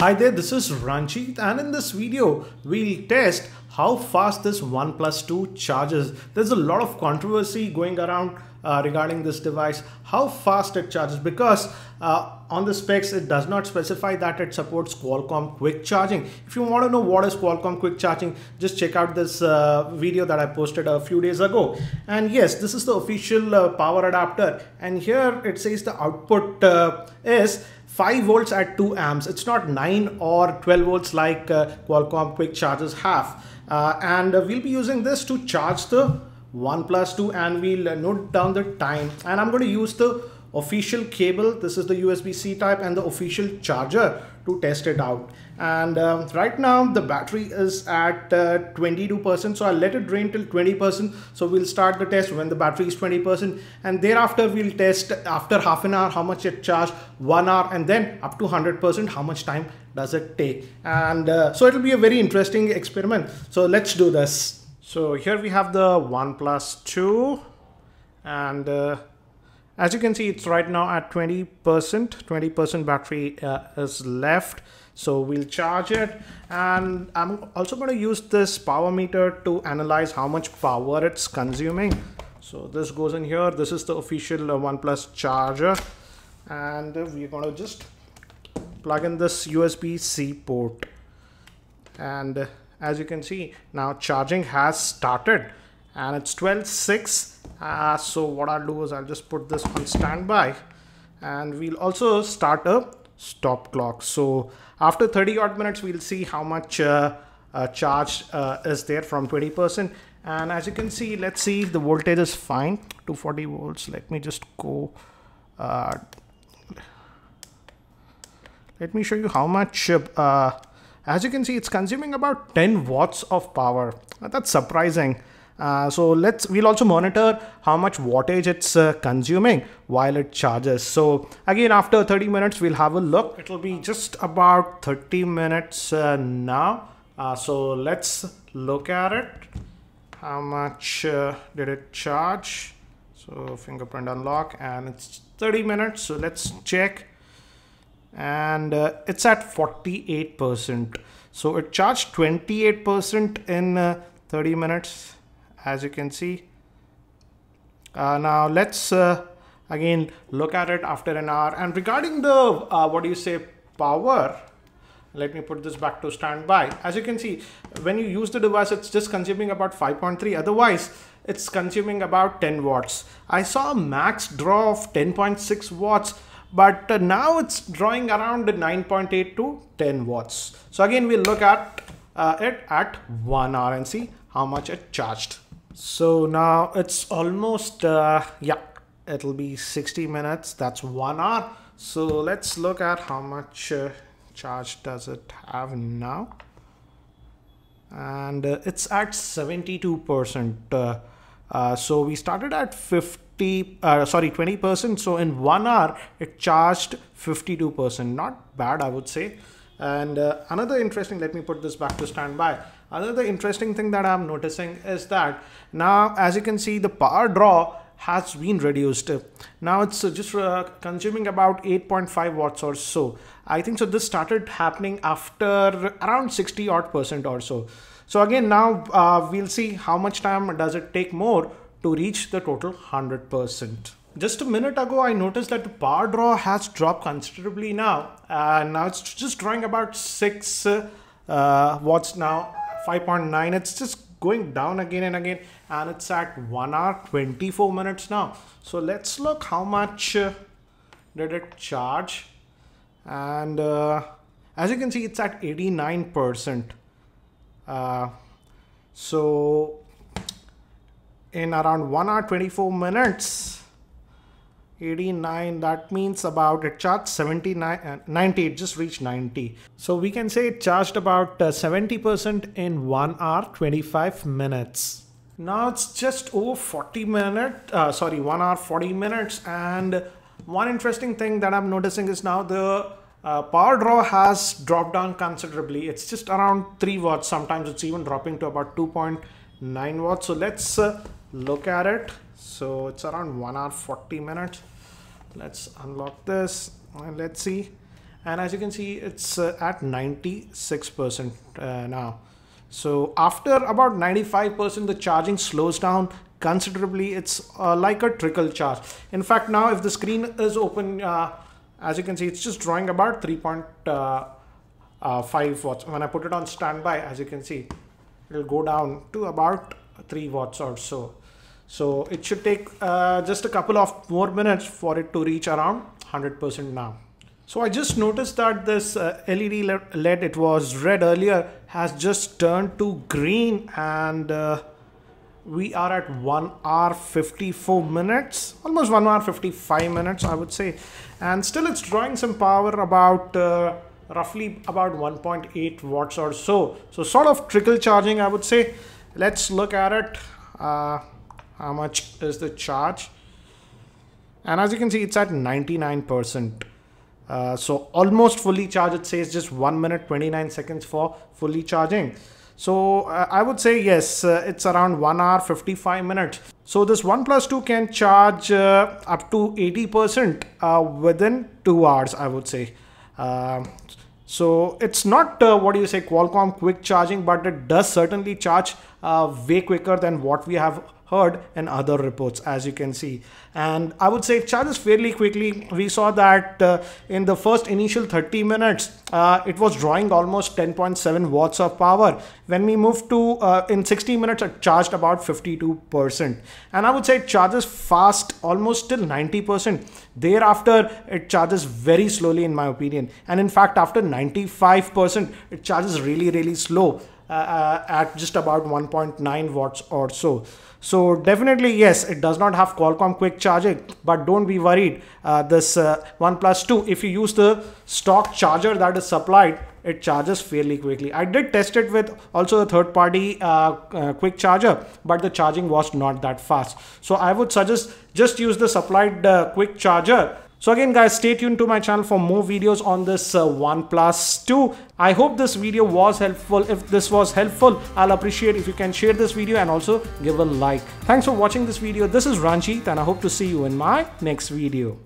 Hi there, this is Ranjit and in this video, we'll test how fast this OnePlus 2 charges. There's a lot of controversy going around uh, regarding this device how fast it charges because uh, on the specs it does not specify that it supports Qualcomm quick charging if you want to know what is Qualcomm quick charging just check out this uh, video that I posted a few days ago and yes this is the official uh, power adapter and here it says the output uh, is 5 volts at 2 amps it's not 9 or 12 volts like Qualcomm quick chargers have and we'll be using this to charge the 1 plus 2 and we'll note down the time and I'm going to use the official cable this is the USB-C type and the official charger to test it out and uh, right now the battery is at 22% uh, so I'll let it drain till 20% so we'll start the test when the battery is 20% and thereafter we'll test after half an hour how much it charged one hour and then up to 100% how much time does it take and uh, so it'll be a very interesting experiment so let's do this so here we have the OnePlus 2 and uh, as you can see it's right now at 20%, 20% battery uh, is left. So we'll charge it and I'm also going to use this power meter to analyze how much power it's consuming. So this goes in here. This is the official uh, OnePlus charger and we're going to just plug in this USB-C port and as you can see now charging has started and it's 12.6 uh, ah, so what I'll do is I'll just put this on standby and we'll also start a stop clock so after 30 odd minutes we'll see how much uh, uh, charge uh, is there from 20% and as you can see let's see the voltage is fine 240 volts let me just go uh, let me show you how much uh, as you can see, it's consuming about 10 watts of power. Uh, that's surprising. Uh, so let's we'll also monitor how much wattage it's uh, consuming while it charges so again after 30 minutes we'll have a look it'll be just about 30 minutes uh, now uh, so let's look at it how much uh, did it charge so fingerprint unlock and it's 30 minutes so let's check and uh, it's at 48%. So it charged 28% in uh, 30 minutes, as you can see. Uh, now let's uh, again look at it after an hour. And regarding the, uh, what do you say, power, let me put this back to standby. As you can see, when you use the device, it's just consuming about 5.3. Otherwise, it's consuming about 10 watts. I saw a max draw of 10.6 watts but uh, now it's drawing around 9.8 to 10 watts. So again, we'll look at uh, it at one hour and see how much it charged. So now it's almost, uh, yeah, it'll be 60 minutes. That's one hour. So let's look at how much uh, charge does it have now. And uh, it's at 72%. Uh, so we started at 50 uh, sorry 20 percent so in one hour it charged 52 percent not bad i would say and uh, another interesting let me put this back to standby another interesting thing that i'm noticing is that now as you can see the power draw has been reduced now it's just uh, consuming about 8.5 watts or so i think so this started happening after around 60 odd percent or so so again now uh, we'll see how much time does it take more to reach the total 100%. Just a minute ago, I noticed that the power draw has dropped considerably now, and now it's just drawing about 6 uh, watts now, 5.9. It's just going down again and again, and it's at 1 hour 24 minutes now. So let's look how much uh, did it charge, and uh, as you can see, it's at 89%. Uh, so in around 1 hour 24 minutes 89 that means about it charged 79 uh, 90 it just reached 90 so we can say it charged about 70% uh, in 1 hour 25 minutes now it's just over 40 minutes uh, sorry 1 hour 40 minutes and one interesting thing that i'm noticing is now the uh, power draw has dropped down considerably it's just around 3 watts sometimes it's even dropping to about 2.9 watts so let's uh, look at it so it's around 1 hour 40 minutes let's unlock this and let's see and as you can see it's uh, at 96% uh, now so after about 95% the charging slows down considerably it's uh, like a trickle charge in fact now if the screen is open uh, as you can see it's just drawing about 3.5 uh, uh, watts when I put it on standby as you can see it'll go down to about 3 watts or so. So it should take uh, just a couple of more minutes for it to reach around 100% now. So I just noticed that this uh, LED LED, it was red earlier, has just turned to green and uh, we are at 1 hour 54 minutes, almost 1 hour 55 minutes, I would say. And still it's drawing some power about uh, roughly about 1.8 watts or so. So sort of trickle charging, I would say let's look at it uh, how much is the charge and as you can see it's at 99% uh, so almost fully charged it says just 1 minute 29 seconds for fully charging so uh, I would say yes uh, it's around 1 hour 55 minutes so this OnePlus 2 can charge uh, up to 80% uh, within 2 hours I would say so it's not uh, what do you say Qualcomm quick charging, but it does certainly charge uh, way quicker than what we have heard and other reports as you can see and i would say charges fairly quickly we saw that uh, in the first initial 30 minutes uh, it was drawing almost 10.7 watts of power when we moved to uh, in 60 minutes it charged about 52 percent and i would say it charges fast almost till 90 percent thereafter it charges very slowly in my opinion and in fact after 95 percent it charges really really slow uh, uh, at just about 1.9 watts or so. So definitely yes, it does not have Qualcomm quick charging, but don't be worried. Uh, this uh, OnePlus 2, if you use the stock charger that is supplied, it charges fairly quickly. I did test it with also a third party uh, uh quick charger, but the charging was not that fast. So I would suggest just use the supplied uh, quick charger so again guys, stay tuned to my channel for more videos on this uh, OnePlus 2. I hope this video was helpful. If this was helpful, I'll appreciate if you can share this video and also give a like. Thanks for watching this video. This is Ranjit and I hope to see you in my next video.